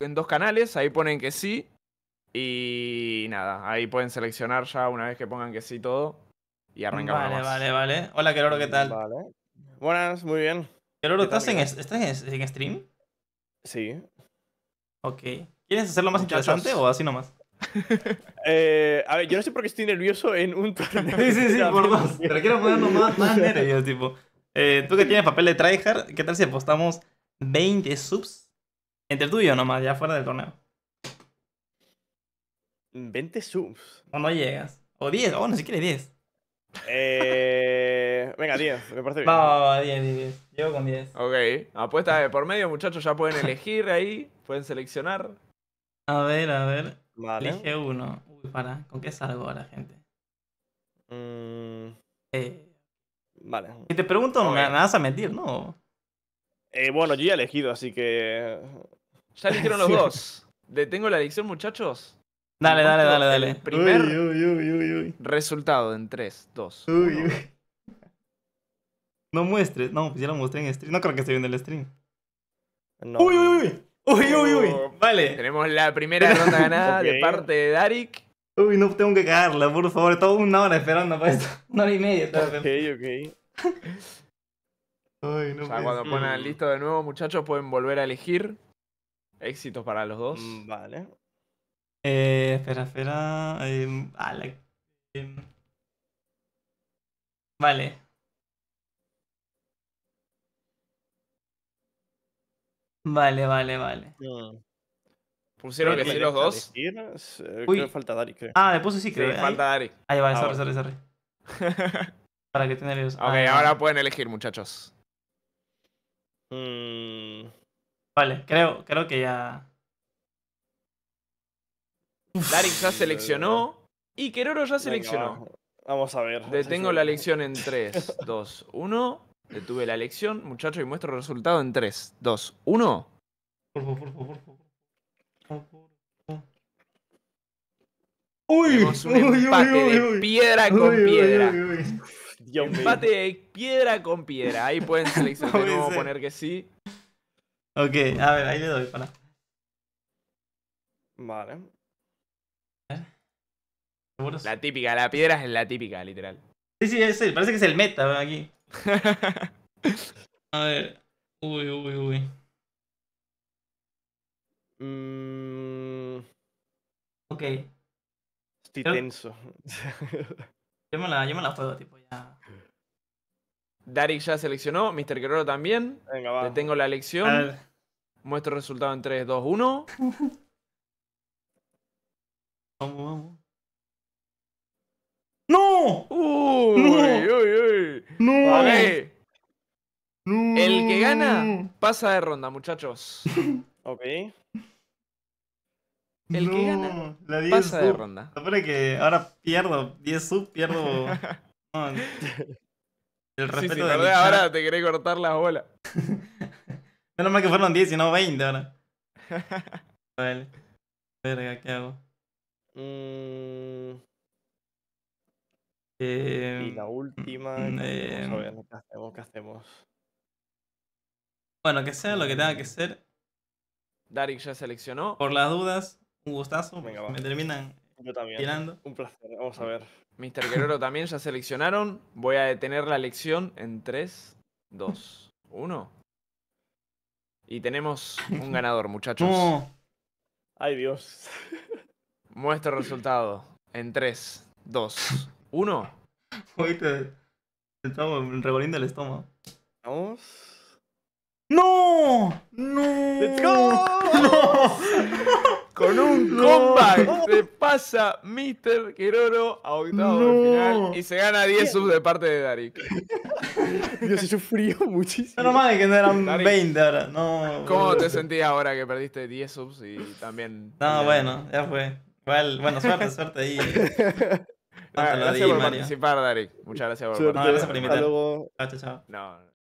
en dos canales, ahí ponen que sí. Y nada, ahí pueden seleccionar ya una vez que pongan que sí todo. Y arrancamos. Vale, vale, vale. Hola, Keloro, ¿qué tal? Buenas, muy bien. Keloro, ¿estás, en, en, stream? Sí. Ok. ¿Quieres hacerlo más interesante o así nomás? Eh, a ver, yo no sé por qué estoy nervioso en un sí, sí, sí, por dos, Pero quiero ponerlo más, más nervios, tipo. Eh, tú que tienes papel de tryhard, ¿qué tal si apostamos 20 subs entre tú y yo nomás, ya fuera del torneo. 20 subs. O no llegas. O 10, o no, si quieres 10. Eh, venga, 10, me parece bien. Va, va, va, 10, 10, 10. Llego con 10. Ok, apuesta por medio, muchachos, ya pueden elegir ahí, pueden seleccionar. A ver, a ver. Vale. Elige uno. Uy, para, ¿con qué salgo ahora, gente? Mm. Eh. Vale. Si te pregunto, me, vas a mentir, ¿no? Eh, bueno, yo ya he elegido, así que. Ya eligieron los dos. Detengo la elección, muchachos. Dale, dale, dale, dale. primer uy, uy, uy, resultado en 3, 2. No muestres. No, pues ya lo mostré en stream. No creo que esté viendo el stream. Uy, uy, uy. Uy, uy, uy. Oh. Vale. Tenemos la primera ronda ganada de parte de Darik. Uy, no tengo que cagarla, por favor. Estaba una hora esperando para esto. Una hora y media. Estaba ok, ok. no o sea, cuando pongan listo de nuevo, muchachos, pueden volver a elegir. Éxito para los dos. Mm, vale. Eh, espera, espera. Em, em. Vale. Vale, vale, vale. Ah. Pusieron que sí los dos. Eh, creo que falta Dari, creo. Ah, después sí, creo. falta Dari. Ahí va, ah, sorry, sorry, sorry. Para que tengan ellos. Ok, ah. ahora pueden elegir, muchachos. Mmm... Vale, creo, que ya. Darik ya seleccionó. Y Keroro ya seleccionó. vamos a ver. Detengo la elección en 3, 2, 1. Detuve la elección, muchachos, y muestro el resultado en 3, 2, 1. Por favor, por favor, por favor. Uy, Tenemos un empate de piedra con piedra. empate de piedra con piedra. Ahí pueden seleccionar, no poner que sí. Ok, a ver, ahí le doy para. Vale. ¿Eh? La típica, la piedra es la típica, literal. Sí, sí, sí, parece que es el meta aquí. a ver. Uy, uy, uy. Mm. Ok. Estoy tenso. yo me la, yo me la juego, tipo, ya. Darik ya seleccionó, Mr. Guerrero también. Venga, va. Detengo la elección. Muestro el resultado en 3, 2, 1. vamos, vamos. ¡No! ¡Uy! ¡No! Uy, uy. ¡No! Vale. ¡No! El que gana pasa de ronda, muchachos. ok. El que gana la pasa de ronda. que ahora pierdo 10 sub, pierdo. El respeto de ahora te querés cortar la bola. No mal que fueron 10 sino no 20 ahora. vale. Verga, ¿qué hago? Mm. Eh, y la última. Mm, eh... ¿qué hacemos? Bueno, que sea lo que tenga que mm. ser. Darik ya seleccionó. Por las dudas, un gustazo. Venga, me terminan yo también. ¿eh? Un placer, vamos a ver. Mr. Guerrero también ya seleccionaron. Voy a detener la elección en 3, 2, 1. Y tenemos un ganador, muchachos. Ay, Dios. Muestro el resultado en 3, 2, 1. Oíste, estamos revolviendo el estómago. Vamos. ¡No! ¡No! ¡Let's ¡No! Con un no. comeback se pasa Mr. Quiroro a octavo final y se gana 10 subs de parte de Darik. Dios, yo frío muchísimo. no mames, que no eran 20 ahora. ¿Cómo te sentías ahora que perdiste 10 subs y también. No, bueno, ya fue. bueno, suerte, suerte ahí. gracias por participar, Darik. Muchas gracias por participar. No, gracias por invitarme. Chao, chao. no.